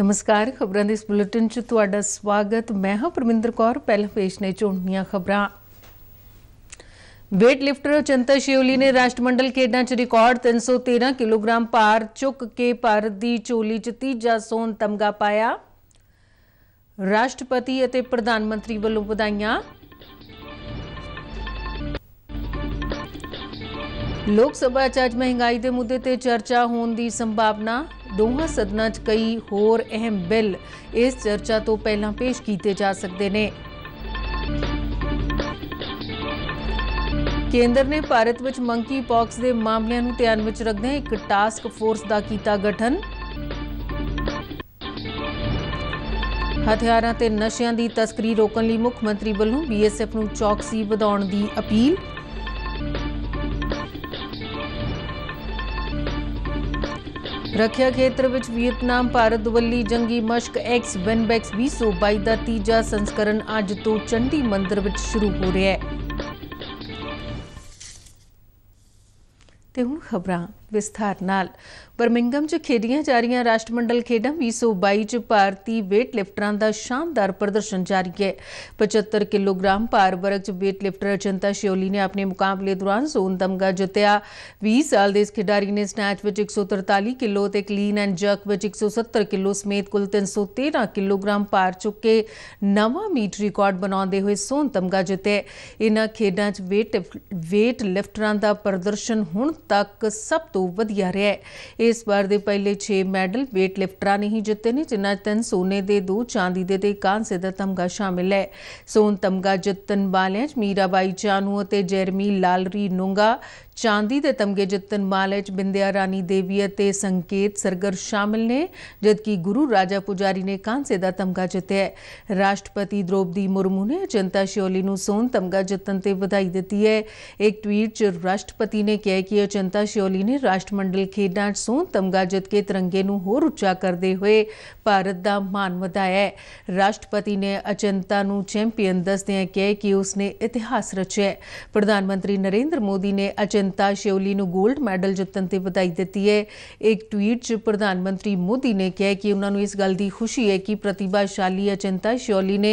ਨਮਸਕਾਰ ਖਬਰਾਂ ਦੇ ਇਸ ਬੁਲੇਟਿਨ 'ਚ ਤੁਹਾਡਾ ਸਵਾਗਤ ਮੈਂ ਹਾਂ ਪਰਮਿੰਦਰ ਕੌਰ ਪਹਿਲਾਂ ਪੇਸ਼ ਨੇ ਚੋਣੀਆਂ ਖਬਰਾਂ ਵੇਟ ਲਿਫਟਰ ਚੰਤਾ ਸ਼ਿਵਲੀ ਨੇ ਰਾਸ਼ਟਰਮੰਡਲ ਖੇਡਾਂ 'ਚ ਰਿਕਾਰਡ 313 ਕਿਲੋਗ੍ਰਾਮ ਭਾਰ ਚੁੱਕ ਕੇ ਭਾਰਤ ਦੀ ਚੋਲੀ 'ਚ ਤੀਜਾ ਸੋਨ ਤਮਗਾ ਪਾਇਆ ਰਾਸ਼ਟਰਪਤੀ ਅਤੇ ਪ੍ਰਧਾਨ ਮੰਤਰੀ ਵੱਲੋਂ ਵਧਾਈਆਂ ਲੋਕ ਸਭਾ ਚ ਅੱਜ ਮਹਿੰਗਾਈ ਦੇ ਮੁੱਦੇ ਤੇ ਚਰਚਾ ਹੋਣ ਦੀ ਸੰਭਾਵਨਾ ਦੋਹਾਂ ਸਦਨਾਂ 'ਚ ਕਈ ਹੋਰ ਅਹਿਮ ਬਿੱਲ ਇਸ ਚਰਚਾ ਤੋਂ ਪਹਿਲਾਂ ਪੇਸ਼ ਕੀਤੇ ਜਾ ਸਕਦੇ ਨੇ ਕੇਂਦਰ ਨੇ ਭਾਰਤ ਵਿੱਚ ਮੰਕੀ ਪੌਕਸ ਦੇ ਮਾਮਲਿਆਂ ਨੂੰ ਧਿਆਨ ਵਿੱਚ ਰੱਖਦੇ ਇੱਕ ਟਾਸਕ ਫੋਰਸ ਦਾ ਕੀਤਾ ਗਠਨ ਹਥਿਆਰਾਂ ਤੇ ਨਸ਼ਿਆਂ ਦੀ ਤਸਕਰੀ ਰੋਕਣ ਲਈ ਮੁੱਖ ਮੰਤਰੀ ਵੱਲੋਂ ਬੀਐਸਐਫ ਨੂੰ ਚੌਕਸੀ ਵਧਾਉਣ ਦੀ ਅਪੀਲ ਰੱਖਿਆ ਖੇਤਰ ਵਿੱਚ ਵੀਅਤਨਾਮ ਭਾਰਤ ਵੱਲੀ ਜੰਗੀ ਮਸ਼ਕ ਐਕਸ ਬੈਨਬੈਕਸ 2022 ਦਾ ਤੀਜਾ ਸੰਸਕਰਨ ਅੱਜ ਤੋਂ ਚੰਡੀ ਮੰਦਰ ਵਿੱਚ ਸ਼ੁਰੂ ਹੋ ਰਿਹਾ ਹੈ ਤੇ ਹੁਣ ਖਬਰਾਂ ਵਿਸਥਾਰ ਨਾਲ ਬਰਮਿੰਗਮ 'ਚ ਖੇਡੀਆਂ ਜਾ ਰਹੀਆਂ ਰਾਸ਼ਟਰਮੰਡਲ ਖੇਡਾਂ 2022 'ਚ ਭਾਰਤੀ weight ਲਿਫਟਰਾਂ ਦਾ ਸ਼ਾਨਦਾਰ ਪ੍ਰਦਰਸ਼ਨ ਜਾਰੀ ਹੈ 75 ਕਿਲੋਗ੍ਰਾਮ ਭਾਰ ਵਰਗ 'ਚ weight ਲਿਫਟਰ ਅਜੰਤਾ ਸ਼ਿਓਲੀ ਨੇ ਆਪਣੇ ਮੁਕਾਬਲੇ ਦੌਰਾਨ ਸੋਨ ਤਮਗਾ ਜਿੱਤਿਆ 20 ਸਾਲ ਦੇ ਇਸ ਖਿਡਾਰੀ ਨੇ ਸਨੈਚ ਵਿੱਚ 143 ਕਿਲੋ ਤੇ ਕਲੀਨ ਐਂਡ ਜਰਕ ਵਿੱਚ 170 ਕਿਲੋ ਸਮੇਤ ਕੁੱਲ 313 ਕਿਲੋਗ੍ਰਾਮ ਭਾਰ ਚੁੱਕ ਕੇ ਨਵਾਂ ਮੀਟ ਰਿਕਾਰਡ ਬਣਾਉਂਦੇ ਹੋਏ ਸੋਨ ਤਮਗਾ ਜਿੱਤੇ ਇਹਨਾਂ ਖੇਡਾਂ 'ਚ weight weight ਲਿਫਟਰਾਂ ਦਾ ਪ੍ਰਦਰਸ਼ਨ ਹੁਣ ਤੱਕ ਸਭ ਤੋਂ ਵਧੀਆ ਰਿਹਾ ਹੈ ਇਸ ਵਾਰ ਦੇ ਪਹਿਲੇ 6 ਮੈਡਲ weight lifters ਨੇ ਹੀ ਜਿੱਤੇ ਨੇ ਜਿਨ੍ਹਾਂ ਵਿੱਚ ਤਿੰਨ ਸੋਨੇ ਦੇ ਦੋ ਚਾਂਦੀ ਦੇ ਤੇ ਕਾਂਸੇ ਦਾ ਤਮਗਾ ਸ਼ਾਮਿਲ ਹੈ ਸੋਨ ਤਮਗਾ ਜਿੱਤਣ ਵਾਲਿਆਂ 'ਚ ਮੀਰਾਬਾਈ ਚਾਨੂ ਅਤੇ ਜੈਰਮੀ ਲਾਲਰੀ ਨੁੰਗਾ ਚਾਂਦੀ ਦੇ ਤਮਗੇ ਜਿੱਤਣ ਮਾਲੇ ਚ ਬਿੰਦਿਆ ਰਾਣੀ ਦੇਵੀ ਅਤੇ ਸੰਕੇਤ ਸਰਗਰ ਸ਼ਾਮਿਲ ਨੇ ਜਦਕਿ ਗੁਰੂ ਰਾਜਾ ਪੁਜਾਰੀ ਨੇ ਕਾਂਸੇ ਦਾ ਤਮਗਾ ਜਿੱਤਿਆ ਰਾਸ਼ਟਰਪਤੀ ਦ੍ਰੋਪਦੀ ਮੁਰਮੂ ਨੇ ਜਨਤਾ ਸ਼ਿਓਲੀ ਨੂੰ ਸੋਨ ਤਮਗਾ ਜਿੱਤਣ ਤੇ ਵਧਾਈ ਦਿੱਤੀ ਹੈ ਇੱਕ ਟਵੀਟ ਚ ਰਾਸ਼ਟਰਪਤੀ ਨੇ ਕਿਹਾ ਕਿ ਜਨਤਾ ਸ਼ਿਓਲੀ ਨੇ ਰਾਸ਼ਟਰਮੰਡਲ ਖੇਡਾਂ 'ਚ ਸੋਨ ਤਮਗਾ ਜਿੱਤ ਕੇ ਤਿਰੰਗੇ ਨੂੰ ਹੋਰ ਉੱਚਾ ਕਰਦੇ ਹੋਏ ਭਾਰਤ ਦਾ ਮਾਣ ਵਧਾਇਆ ਰਾਸ਼ਟਰਪਤੀ ਨੇ ਅਚੰਤਾ ਨੂੰ ਚੈਂਪੀਅਨ ਦੱਸਦਿਆਂ ਕਿਹਾ ਕਿ ਉਸਨੇ ਇਤਿਹਾਸ ਰਚਿਆ ਪ੍ਰਧਾਨ ਮੰਤਰੀ ਨਰਿੰਦਰ ਮੋਦੀ ਨੇ ਅਚੰਤਾ ਜਨਤਾ ਸ਼ਿਓਲੀ ਨੂੰ 골ਡ ਮੈਡਲ ਜਿੱਤਣ ਤੇ ਵਧਾਈ ਦਿੱਤੀ ਹੈ ਇੱਕ ਟਵੀਟ 'ਚ ਪ੍ਰਧਾਨ ਮੰਤਰੀ ਮੋਦੀ ਨੇ ਕਿਹਾ ਕਿ ਉਹਨਾਂ ਨੂੰ ਇਸ ਗੱਲ ਦੀ ਖੁਸ਼ੀ ਹੈ ਕਿ ਪ੍ਰਤਿਭਾਸ਼ਾਲੀ ਅਚਿੰਤਾ ਸ਼ਿਓਲੀ ਨੇ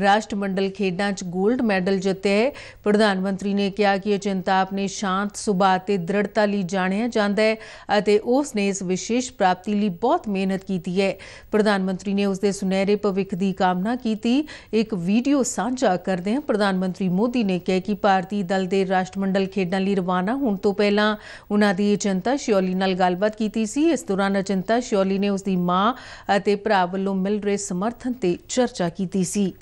ਰਾਸ਼ਟਰਮੰਡਲ ਖੇਡਾਂ 'ਚ 골ਡ ਮੈਡਲ ਜਿੱਤੇ ਹੈ ਪ੍ਰਧਾਨ ਮੰਤਰੀ ਨੇ ਕਿਹਾ ਕਿ ਅਚਿੰਤਾ ਆਪਣੇ ਸ਼ਾਂਤ ਸੁਭਾਅ ਤੇ ਦ੍ਰਿੜਤਾ ਲਈ ਜਾਣਿਆ ਜਾਂਦਾ ਹੈ ਅਤੇ ਉਸ ਨੇ ਇਸ ਵਿਸ਼ੇਸ਼ ਪ੍ਰਾਪਤੀ ਲਈ ਬਹੁਤ ਮਿਹਨਤ ਕੀਤੀ ਹੈ ਪ੍ਰਧਾਨ ਮੰਤਰੀ ਨੇ ਉਸ ਦੇ ਸੁਨਹਿਰੇ ਭਵਿੱਖ ਦੀ ਕਾਮਨਾ ਕੀਤੀ ਇੱਕ ਵੀਡੀਓ ਸਾਂਝਾ ਕਰਦੇ ਹਾਂ ਪ੍ਰਧਾਨ ਮੰਤਰੀ ਮੋਦੀ ਨੇ ਕਿਹਾ ਕਿ ਭਾਰਤੀ ਦਲ ਦੇ ਰਾਸ਼ਟਰਮੰਡਲ ਖੇਡਾਂ ਲਈ ਰਵਾਨਾ ਦੌਰਾਨ ਹੁਣ ਤੋਂ ਪਹਿਲਾਂ ਉਹਨਾਂ ਦੀ ਅਚੰਤਾ ਸ਼ਿਓਲੀ ਨਾਲ ਗੱਲਬਾਤ ਕੀਤੀ ਸੀ ਇਸ ਦੌਰਾਨ ਅਚੰਤਾ ਸ਼ਿਓਲੀ ਨੇ ਉਸ ਦੀ ਮਾਂ ਅਤੇ ਭਰਾ ਵੱਲੋਂ ਮਿਲ ਰਹੇ ਸਮਰਥਨ ਤੇ ਚਰਚਾ ਕੀਤੀ ਸੀ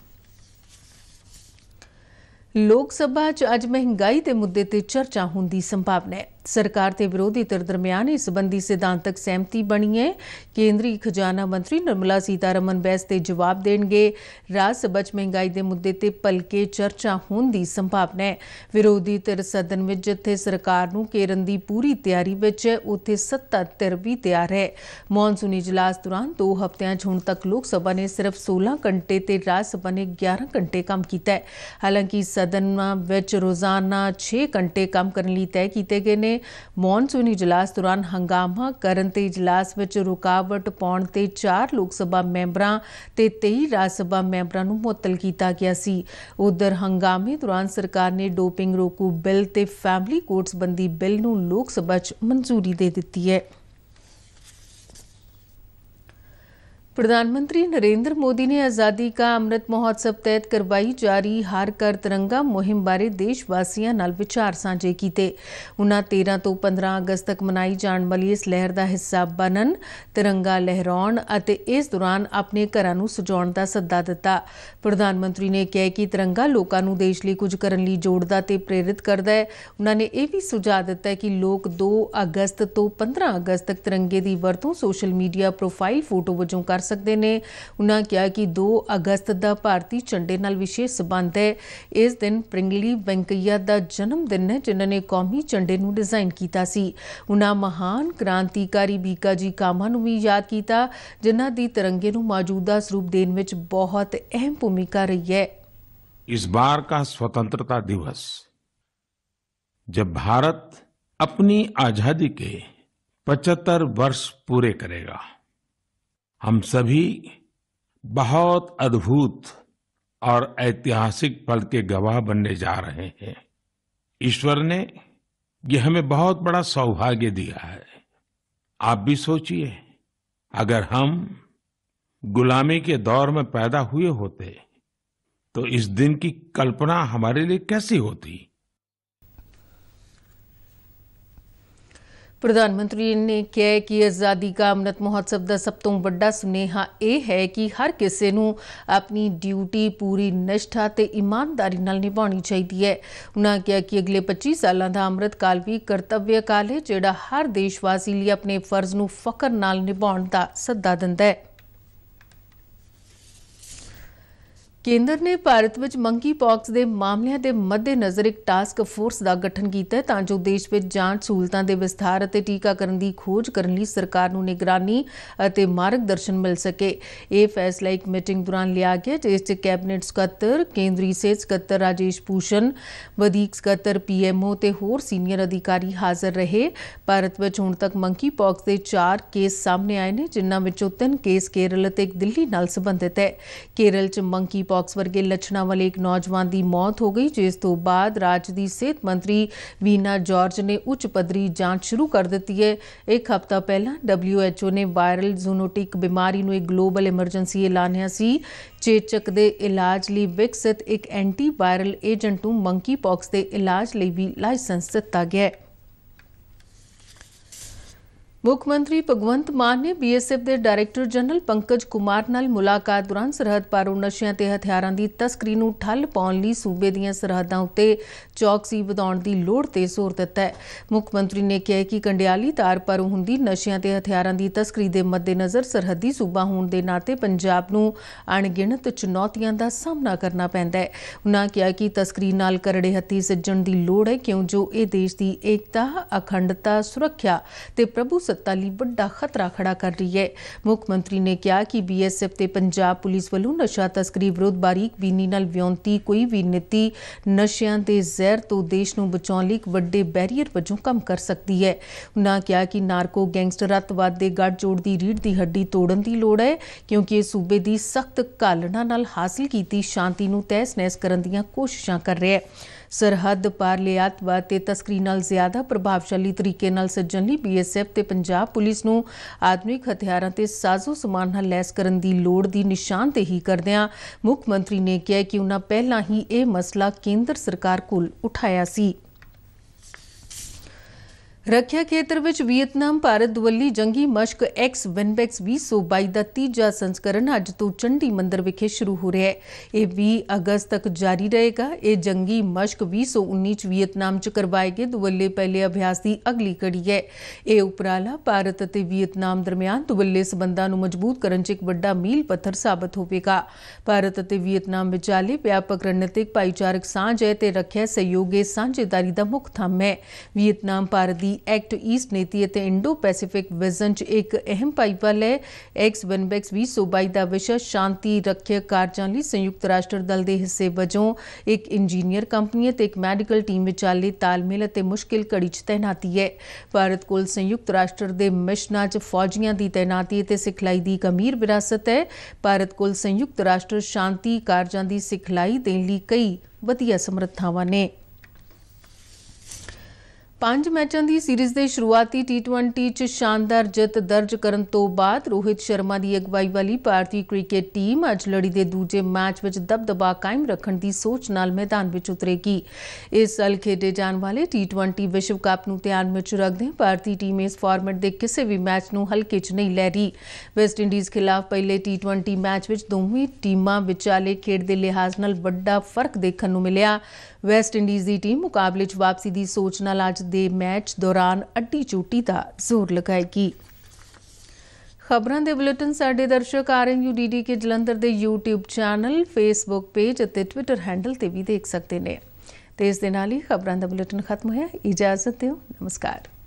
ਲੋਕ ਸਭਾ 'ਚ ਅੱਜ ਮਹਿੰਗਾਈ ਦੇ ਮੁੱਦੇ ਤੇ ਚਰਚਾ ਹੋਣ ਦੀ ਸੰਭਾਵਨਾ ਹੈ ਸਰਕਾਰ ਤੇ ਵਿਰੋਧੀ ਧਿਰ ਦਰਮਿਆਨ ਇਸ ਸੰਬੰਧੀ ਸਿਧਾਂਤਕ ਸਹਿਮਤੀ ਬਣੀ ਹੈ ਕੇਂਦਰੀ ਖਜ਼ਾਨਾ ਮੰਤਰੀ ਨਿਰਮਲਾ ਸੀਤਾਰਮਨ ਬੈਸ ਤੇ ਜਵਾਬ ਦੇਣਗੇ ਰਾਜ ਸਭਾ ਚ ਮਹਿੰਗਾਈ ਦੇ ਮੁੱਦੇ ਤੇ ਪਲਕੇ ਚਰਚਾ ਹੋਣ ਦੀ ਸੰਭਾਵਨਾ ਹੈ ਵਿਰੋਧੀ ਧਿਰ ਸਦਨ ਵਿੱਚ ਜਿੱਥੇ ਸਰਕਾਰ ਨੂੰ ਕੇਰਨ ਦੀ ਪੂਰੀ ਤਿਆਰੀ ਵਿੱਚ ਹੈ ਉੱਥੇ ਸੱਤਾ ਧਿਰ ਵੀ ਤਿਆਰ ਹੈ ਮੌਨਸੂਨੀ ਜਲਾਸ ਦੌਰਾਨ 2 ਹਫ਼ਤਿਆਂ 'ਚ ਹੁਣ ਤੱਕ ਲੋਕ ਸਭਾ ਨੇ ਸਿਰਫ 16 ਘੰਟੇ ਤੇ ਰਾਜ ਸਭਾ ਨੇ 11 ਘੰਟੇ ਕੰਮ ਕੀਤਾ ਹੈ ਹਾਲਾਂਕਿ ਸਦਨ ਵਿੱਚ ਰੋਜ਼ਾਨਾ 6 ਘੰਟੇ ਕੰਮ ਕਰਨ ਲਈ ਤੈਅ ਕੀਤੇ ਗਏ ਨੇ ਨੇ ਮੌਨਸੂਨ ਇਜਲਾਸ ਦੌਰਾਨ ਹੰਗਾਮਾ ਕਰਨ ਤੇ ਇਜਲਾਸ ਵਿੱਚ ਰੁਕਾਵਟ ਪਾਉਣ ਤੇ 4 ਲੋਕ ਸਭਾ ਮੈਂਬਰਾਂ ਤੇ 23 ਰਾਜ ਸਭਾ ਮੈਂਬਰਾਂ ਨੂੰ ਮੁਅੱਤਲ ਕੀਤਾ ਗਿਆ ਸੀ ਉਧਰ ਹੰਗਾਮੇ ਦੌਰਾਨ ਸਰਕਾਰ ਨੇ ਡੋਪਿੰਗ ਰੋਕੂ ਬਿੱਲ ਤੇ ਫੈਮਿਲੀ ਕੋਰਟਸ ਬੰਦੀ ਬਿੱਲ ਨੂੰ ਲੋਕ ਸਭਾ 'ਚ ਮਨਜ਼ੂਰੀ ਦੇ ਦਿੱਤੀ ਹੈ ਪ੍ਰਧਾਨ ਮੰਤਰੀ ਨਰਿੰਦਰ ਮੋਦੀ ਨੇ ਆਜ਼ਾਦੀ ਕਾ ਅੰਮ੍ਰਿਤ ਮਹੋਤਸਵ ਤਹਿਤ ਕਰਵਾਈ ਜਾਰੀ ਹਾਰ ਕਰ ਤਿਰੰਗਾ ਮੁਹਿੰਮ ਬਾਰੇ ਦੇਸ਼ ਵਾਸੀਆਂ ਨਾਲ ਵਿਚਾਰ ਸਾਂਝੇ ਕੀਤੇ ਉਹਨਾਂ 13 ਤੋਂ 15 ਅਗਸਤ ਤੱਕ ਮਨਾਈ ਜਾਣ ਵਾਲੀ ਇਸ ਲਹਿਰ ਦਾ ਹਿੱਸਾ ਬਨਨ ਤਿਰੰਗਾ ਲਹਿਰਾਉਣ ਅਤੇ ਇਸ ਦੌਰਾਨ ਆਪਣੇ ਘਰਾਂ ਨੂੰ ਸਜਾਉਣ ਦਾ ਸੱਦਾ ਦਿੱਤਾ ਪ੍ਰਧਾਨ ਮੰਤਰੀ ਨੇ ਕਿਹਾ ਕਿ ਤਿਰੰਗਾ ਲੋਕਾਂ ਨੂੰ ਦੇਸ਼ ਲਈ ਕੁਝ ਕਰਨ ਲਈ ਜੋੜਦਾ ਤੇ ਪ੍ਰੇਰਿਤ ਕਰਦਾ ਹੈ ਉਹਨਾਂ ਨੇ ਇਹ ਵੀ ਸੁਝਾਅ ਦਿੱਤਾ ਕਿ ਲੋਕ 2 ਅਗਸਤ ਤੋਂ 15 ਅਗਸਤ ਤੱਕ ਤਿਰੰਗੇ ਦੀ ਵਰਤੋਂ ਸੋਸ਼ਲ ਮੀਡੀਆ ਪ੍ਰੋਫਾਈਲ ਫੋਟੋ ਵਜੋਂ ਕਰ ਸਕਦੇ ਨੇ ਉਹਨਾਂ ਕਿਹਾ ਕਿ 2 ਅਗਸਤ ਦਾ ਭਾਰਤੀ ਝੰਡੇ ਨਾਲ ਵਿਸ਼ੇਸ਼ ਸਬੰਧ ਹੈ ਇਸ ਦਿਨ ਪ੍ਰਿੰਗਲੀ ਵੈਂਕਈਆ ਦਾ ਜਨਮ ਦਿਨ ਹੈ ਜਿਨ੍ਹਾਂ ਨੇ ਕੌਮੀ ਝੰਡੇ ਨੂੰ ਡਿਜ਼ਾਈਨ ਕੀਤਾ ਸੀ ਉਹਨਾਂ ਮਹਾਨ ਕ੍ਰਾਂਤੀਕਾਰੀ ਬੀਕਾਜੀ ਕਾਮਾ ਨੂੰ ਵੀ ਯਾਦ ਕੀਤਾ ਜਿਨ੍ਹਾਂ ਦੀ ਤਿਰੰਗੇ ਨੂੰ ਮੌਜੂਦਾ ਸਰੂਪ ਦੇਣ ਵਿੱਚ ਬਹੁਤ ਅਹਿਮ ਭੂਮਿਕਾ ਰਹੀ ਹੈ ਇਸ ਵਾਰ ਦਾ ਸੁਤੰਤਰਤਾ ਦਿਵਸ ਜਦ ਭਾਰਤ ਆਪਣੀ ਆਜ਼ਾਦੀ ਕੇ 75 ਵਰਸ ਪੂਰੇ ਕਰੇਗਾ हम सभी बहुत अद्भुत और ऐतिहासिक पल के गवाह बनने जा रहे हैं ईश्वर ने ये हमें बहुत बड़ा सौभाग्य दिया है आप भी सोचिए अगर हम गुलामी के दौर में पैदा हुए होते तो इस दिन की कल्पना हमारे लिए कैसी होती ਪ੍ਰਧਾਨ ਮੰਤਰੀ ਨੇ ਕਿਹਾ ਕਿ ਆਜ਼ਾਦੀ ਕਾ ਅਮਨਤ ਮਹੋਤਸਵ ਦਾ ਸਭ ਤੋਂ ਵੱਡਾ ਸੁਨੇਹਾ ਇਹ ਹੈ ਕਿ ਹਰ ਕਿਸੇ ਨੂੰ ਆਪਣੀ ਡਿਊਟੀ ਪੂਰੀ ਨਿਸ਼ਠਾ ਤੇ ਇਮਾਨਦਾਰੀ ਨਾਲ ਨਿਭਾਉਣੀ ਚਾਹੀਦੀ ਹੈ ਉਹਨਾਂ ਕਿਹਾ ਕਿ ਅਗਲੇ 25 ਸਾਲਾਂ ਦਾ ਅਮਰਤ ਕਾਲ ਵੀ ਕਰਤੱਵਯ ਕਾਲ ਹੈ ਜਿਹੜਾ ਹਰ ਦੇਸ਼ਵਾਸੀ ਲਈ ਆਪਣੇ ਫਰਜ਼ ਨੂੰ ਫਕਰ ਨਾਲ ਨਿਭਾਉਣ ਦਾ ਸੱਦਾ ਦਿੰਦਾ ਹੈ ਕੇਂਦਰ ਨੇ ਭਾਰਤ ਵਿੱਚ ਮੰਕੀ ਪੌਕਸ ਦੇ ਮਾਮਲਿਆਂ ਦੇ ਮੱਦੇਨਜ਼ਰ ਇੱਕ ਟਾਸਕ ਫੋਰਸ ਦਾ ਗਠਨ ਕੀਤਾ ਹੈ ਤਾਂ ਜੋ ਦੇਸ਼ ਵਿੱਚ ਜਾਂਚ ਸਹੂਲਤਾਂ ਦੇ ਵਿਸਥਾਰ ਅਤੇ ਟੀਕਾਕਰਨ ਦੀ ਖੋਜ ਕਰਨ ਲਈ ਸਰਕਾਰ ਨੂੰ ਨਿਗਰਾਨੀ ਅਤੇ ਮਾਰਗਦਰਸ਼ਨ ਮਿਲ ਸਕੇ ਇਹ ਫੈਸਲਾ ਇੱਕ ਮੀਟਿੰਗ ਦੌਰਾਨ ਲਿਆ ਗਿਆ ਜਿਸ ਵਿੱਚ ਕੈਬਨਿਟ ਸਕੱਤਰ ਕੇਂਦਰੀ ਸਿਹਤ ਸਕੱਤਰ ਰਾਜੇਸ਼ ਪੂਸ਼ਨ ਵਧੀਕ ਸਕੱਤਰ ਪੀਐਮਓ ਤੇ ਹੋਰ ਸੀਨੀਅਰ ਅਧਿਕਾਰੀ ਹਾਜ਼ਰ ਰਹੇ ਭਾਰਤ ਵਿੱਚ ਹੁਣ ਤੱਕ ਮੰਕੀ ਪੌਕਸ ਦੇ 4 ਕੇਸ ਸਾਹਮਣੇ ਆਏ ਨੇ ਜਿਨ੍ਹਾਂ ਵਿੱਚੋਂ 3 ਕੇਸ ਕੇਰਲ ਅਤੇ ਇੱਕ ਦਿੱਲੀ ਨਾਲ ਸੰਬੰਧਿਤ ਹੈ ਕੇਰਲ 'ਚ ਮੰਕੀ ਪੌਕਸ ਵਰਗੇ ਲੱਛਣਾਂ ਵਾਲੇ ਇੱਕ ਨੌਜਵਾਨ ਦੀ ਮੌਤ ਹੋ ਗਈ ਜਿਸ ਤੋਂ ਬਾਅਦ ਰਾਜ ਦੀ ਸਿਹਤ ਮੰਤਰੀ ਵੀਨਾ ਜਾਰਜ ਨੇ ਉੱਚ ਪੱਧਰੀ ਜਾਂਚ ਸ਼ੁਰੂ ਕਰ ਦਿੱਤੀ ਹੈ ਇੱਕ ਹਫ਼ਤਾ ਪਹਿਲਾਂ WHO ਨੇ ਵਾਇਰਲ ਜ਼ੂਨੋਟਿਕ ਬਿਮਾਰੀ ਨੂੰ ਇੱਕ ਗਲੋਬਲ ਐਮਰਜੈਂਸੀ ਐਲਾਨਿਆ ਸੀ ਚੇਚਕ ਦੇ ਇਲਾਜ ਲਈ ਵਿਕਸਿਤ ਇੱਕ ਐਂਟੀ ਵਾਇਰਲ ਏਜੰਟ ਨੂੰ ਮੰਕੀ ਪੌਕਸ ਦੇ ਇਲਾਜ ਲਈ ਵੀ ਲਾਇਸੈਂਸ ਦਿੱਤਾ ਗਿਆ ਹੈ ਮੁੱਖ ਮੰਤਰੀ ਭਗਵੰਤ ਮਾਨ ਨੇ ਬੀਐਸਐਫ ਦੇ ਡਾਇਰੈਕਟਰ ਜਨਰਲ ਪੰਕਜ ਕੁਮਾਰ ਨਾਲ ਮੁਲਾਕਾਤ ਦੌਰਾਨ ਸਰਹੱਦ ਪਾਰੋਂ ਨਸ਼ਿਆਂ ਤੇ ਹਥਿਆਰਾਂ ਦੀ ਤਸਕਰੀ ਨੂੰ ਠੱਲ ਪਾਉਣ ਲਈ ਸੂਬੇ ਦੀਆਂ ਸਰਹੱਦਾਂ ਉੱਤੇ ਚੌਕਸੀ ਵਧਾਉਣ ਦੀ ਲੋੜ ਤੇ ਜ਼ੋਰ ਦਿੱਤਾ ਹੈ ਮੁੱਖ ਮੰਤਰੀ ਨੇ ਕਿਹਾ ਕਿ ਕੰਡਿਆਲੀ ਤਾਰ ਪਰ ਹੁੰਦੀ ਨਸ਼ਿਆਂ ਤੇ ਹਥਿਆਰਾਂ ਦੀ ਤਸਕਰੀ ਦੇ ਮੱਦੇਨਜ਼ਰ ਸਰਹੱਦੀ ਸੂਬਾ ਹੋਣ ਦੇ ਨਾਤੇ ਪੰਜਾਬ ਨੂੰ ਅਣਗਿਣਤ ਚੁਣੌਤੀਆਂ ਦਾ ਸਾਹਮਣਾ ਕਰਨਾ ਪੈਂਦਾ ਹੈ ਉਨ੍ਹਾਂ ਕਿਹਾ ਕਿ ਤਸਕਰੀ ਨਾਲ ਕਰੜੇ ਹੱਥੀ ਸੱਜਣ ਦੀ ਲੋੜ ਹੈ ਕਿਉਂ ਜੋ ਇਹ ਦੇਸ਼ ਦੀ ਏਕਤਾ ਅਖੰਡਤਾ ਸੁਰੱਖਿਆ ਤੇ ਪ੍ਰਭੂ ਸੱਤਾ ਲਈ ਵੱਡਾ ਖਤਰਾ ਖੜਾ ਕਰ ਰਹੀ ਹੈ ਮੁੱਖ ਮੰਤਰੀ ਨੇ ਕਿਹਾ ਕਿ ਬੀਐਸਐਫ ਤੇ ਪੰਜਾਬ ਪੁਲਿਸ ਵੱਲੋਂ ਨਸ਼ਾ ਤਸਕਰੀ ਵਿਰੋਧ ਬਾਰੀਕ ਬੀਨੀ ਨਾਲ ਵਿਉਂਤੀ ਕੋਈ ਵੀ ਨੀਤੀ ਨਸ਼ਿਆਂ ਦੇ ਜ਼ਹਿਰ ਤੋਂ ਦੇਸ਼ ਨੂੰ ਬਚਾਉਣ ਲਈ ਇੱਕ ਵੱਡੇ ਬੈਰੀਅਰ ਵਜੋਂ ਕੰਮ ਕਰ ਸਕਦੀ ਹੈ ਉਨ੍ਹਾਂ ਕਿਹਾ ਕਿ ਨਾਰਕੋ ਗੈਂਗਸਟਰ ਅਤਵਾਦ ਦੇ ਗੱਡ ਜੋੜ ਦੀ ਰੀੜ ਦੀ ਹੱਡੀ ਤੋੜਨ ਦੀ ਲੋੜ ਹੈ ਕਿਉਂਕਿ ਇਹ ਸੂਬੇ ਦੀ ਸਖਤ ਕਾਲਣਾ ਨਾਲ ਹਾਸਲ ਕੀਤੀ ਸ਼ਾਂਤੀ ਨੂੰ ਤੈਸ-ਨੈਸ ਕਰਨ ਦੀਆਂ ਕੋਸ਼ਿਸ਼ਾਂ ਕਰ ਰਿਹਾ ਹੈ ਸਰਹੱਦ ਪਾਰ ਲਿਆਤਵਾ ਤੇ ਤਸਕਰੀ ਨਾਲ ਜ਼ਿਆਦਾ ਪ੍ਰਭਾਵਸ਼ਾਲੀ ਤਰੀਕੇ ਨਾਲ ਸੱਜਣ ਲਈ ਬੀਐਸਐਫ ਤੇ ਪੰਜਾਬ ਪੁਲਿਸ ਨੂੰ ਆਧੁਨਿਕ ਹਥਿਆਰਾਂ ਤੇ ਸਾਜ਼ੋ ਸਮਾਨ ਨਾਲ ਲੈਸ ਕਰਨ ਦੀ ਲੋੜ ਦੀ ਨਿਸ਼ਾਨਦੇਹੀ ਕਰਦਿਆਂ ਮੁੱਖ ਮੰਤਰੀ ਨੇ ਕਿਹਾ ਕਿ ਉਹਨਾਂ ਪਹਿਲਾਂ ਹੀ ਇਹ ਮਸਲਾ ਕੇਂਦਰ ਸਰਕਾਰ ਕੋਲ ਉਠਾਇਆ ਸੀ ਰੱਖਿਆ ਖੇਤਰ ਵਿੱਚ ਵੀਅਤਨਾਮ ਭਾਰਤ ਦਵੱਲੀ ਜੰਗੀ ਮਸ਼ਕ ਐਕਸ ਵਿਨਬੈਕਸ 2022 ਦਾ ਤੀਜਾ ਸੰਸਕਰਨ ਅੱਜ ਤੋਂ ਚੰਡੀ ਮੰਦਰ ਵਿਖੇ ਸ਼ੁਰੂ ਹੋ ਰਿਹਾ ਹੈ ਇਹ 20 ਅਗਸਤ ਤੱਕ ਜਾਰੀ ਰਹੇਗਾ ਇਹ ਜੰਗੀ ਮਸ਼ਕ 2019 ਚ ਵੀਅਤਨਾਮ ਚ ਕਰਵਾਏ ਗਏ ਦਵੱਲੇ ਪਹਿਲੇ ਅਭਿਆਸ ਦੀ ਅਗਲੀ ਕੜੀ ਹੈ ਇਹ ਉਪਰਾਲਾ ਭਾਰਤ ਅਤੇ ਵੀਅਤਨਾਮ ਦਰਮਿਆਨ ਦਵੱਲੇ ਸਬੰਧਾਂ ਨੂੰ ਮਜ਼ਬੂਤ ਕਰਨ 'ਚ ਇੱਕ ਵੱਡਾ ਮੀਲ ਪੱਥਰ ਸਾਬਤ ਹੋਵੇਗਾ ਭਾਰਤ ਅਤੇ ਵੀਅਤਨਾਮ ਵਿਚਾਲੇ ਵਿਆਪਕ ਰਣਨੀਤਿਕ ਭਾਈਚਾਰਕ ਸਾਂਝ ਹੈ ਤੇ ਰੱਖਿਆ ਸਹਿਯੋਗ ਇਹ ਸਾਂਝੇਦਾਰੀ ਦਾ ਮੁੱਖ ਥੰਮ ਹੈ ਵੀਅਤਨਾਮ ਭਾਰਤ ਦੀ ਐਕਟ ਈਸਟ ਨੀਤੀ ਅਤੇ ਇੰਡੋ ਪੈਸੀਫਿਕ ਵਿਜ਼ਨ 'ਚ ਇੱਕ ਅਹਿਮ ਪਾਈਪਲ ਹੈ ਐਕਸ ਵੀ ਸੋਬਾਈ ਦਾ ਵਿਸ਼ਾ ਸ਼ਾਂਤੀ ਰੱਖਿਆ ਕਾਰਜਾਂ ਲਈ ਸੰਯੁਕਤ ਰਾਸ਼ਟਰ ਦਲ ਦੇ ਹਿੱਸੇ ਵਜੋਂ ਇੱਕ ਇੰਜੀਨੀਅਰ ਕੰਪਨੀ ਅਤੇ ਇੱਕ ਮੈਡੀਕਲ ਟੀਮ ਵਿਚਾਲੇ ਤਾਲਮੇਲ ਅਤੇ ਮੁਸ਼ਕਿਲ ਕੜੀ 'ਚ ਤੈਨਾਤੀ ਹੈ ਭਾਰਤ ਕੋਲ ਸੰਯੁਕਤ ਰਾਸ਼ਟਰ ਦੇ ਮਿਸ਼ਨਾਂ 'ਚ ਫੌਜੀਆਂ ਦੀ ਤੈਨਾਤੀ ਅਤੇ ਸਿਖਲਾਈ ਦੀ ਗੰਭੀਰ ਵਿਰਾਸਤ ਹੈ ਭਾਰਤ ਕੋਲ ਸੰਯੁਕਤ ਰਾਸ਼ਟਰ ਸ਼ਾਂਤੀ ਕਾਰਜਾਂ ਦੀ ਸਿਖਲਾਈ ਦੇਣ ਲਈ ਕਈ ਵਧੀਆ ਸਮਰੱਥਾਵਾਂ ਨੇ ਪੰਜ ਮੈਚਾਂ ਦੀ ਸੀਰੀਜ਼ ਦੇ ਸ਼ੁਰੂਆਤੀ T20 ਚ ਸ਼ਾਨਦਾਰ ਜਿੱਤ ਦਰਜ ਕਰਨ ਤੋਂ ਬਾਅਦ ਰੋਹਿਤ ਸ਼ਰਮਾ ਦੀ ਅਗਵਾਈ ਵਾਲੀ ਭਾਰਤੀ ਕ੍ਰਿਕਟ ਟੀਮ ਅੱਜ ਲੜੀ ਦੇ ਦੂਜੇ ਮੈਚ ਵਿੱਚ ਦਬਦਬਾ ਕਾਇਮ ਰੱਖਣ ਦੀ ਸੋਚ ਨਾਲ ਮੈਦਾਨ ਵਿੱਚ ਉਤਰੇਗੀ ਇਸ ਸਾਲ ਖੇਡੇ ਜਾਣ ਵਾਲੇ T20 ਵਿਸ਼ਵ ਕੱਪ ਨੂੰ ਧਿਆਨ ਵਿੱਚ ਰੱਖਦੇ ਭਾਰਤੀ ਟੀਮ ਇਸ ਫਾਰਮੈਟ ਦੇ ਕਿਸੇ ਵੀ ਮੈਚ ਨੂੰ ਹਲਕੇ 'ਚ ਨਹੀਂ ਲੈ ਰਹੀ ਵੈਸਟ ਇੰਡੀਜ਼ ਖਿਲਾਫ ਪਹਿਲੇ T20 ਮੈਚ ਵਿੱਚ ਦੋਵੇਂ ਟੀਮਾਂ ਵਿਚਾਲੇ ਖੇਡ ਦੇ ਲਿਹਾਜ਼ ਨਾਲ ਵੱਡਾ ਫਰਕ ਦੇਖਣ ਨੂੰ ਮਿਲਿਆ ਵੈਸਟ ਇੰਡੀਜ਼ ਦੀ ਟੀਮ ਮੁਕਾਬਲੇ 'ਚ ਵਾਪਸੀ ਦੀ ਸੋਚ ਨਾਲ ਅੱਜ ਦੇ ਮੈਚ ਦੌਰਾਨ ਅੱਡੀ ਚੋਟੀ ਦਾ ਜ਼ੋਰ ਲਗਾਏਗੀ ਖਬਰਾਂ ਦੇ ਬੁਲੇਟਿਨ ਸਾਡੇ ਦਰਸ਼ਕ ਡੀਡੀ ਕੇ ਜਲੰਧਰ ਦੇ YouTube ਚੈਨਲ, Facebook ਪੇਜ ਅਤੇ Twitter ਹੈਂਡਲ ਤੇ ਵੀ ਦੇਖ ਸਕਦੇ ਨੇ ਤੇ ਇਸ ਦੇ ਨਾਲ ਹੀ ਖਬਰਾਂ ਦਾ ਬੁਲੇਟਿਨ ਖਤਮ ਹੋਇਆ ਇਜਾਜ਼ਤ ਦਿਓ ਨਮਸਕਾਰ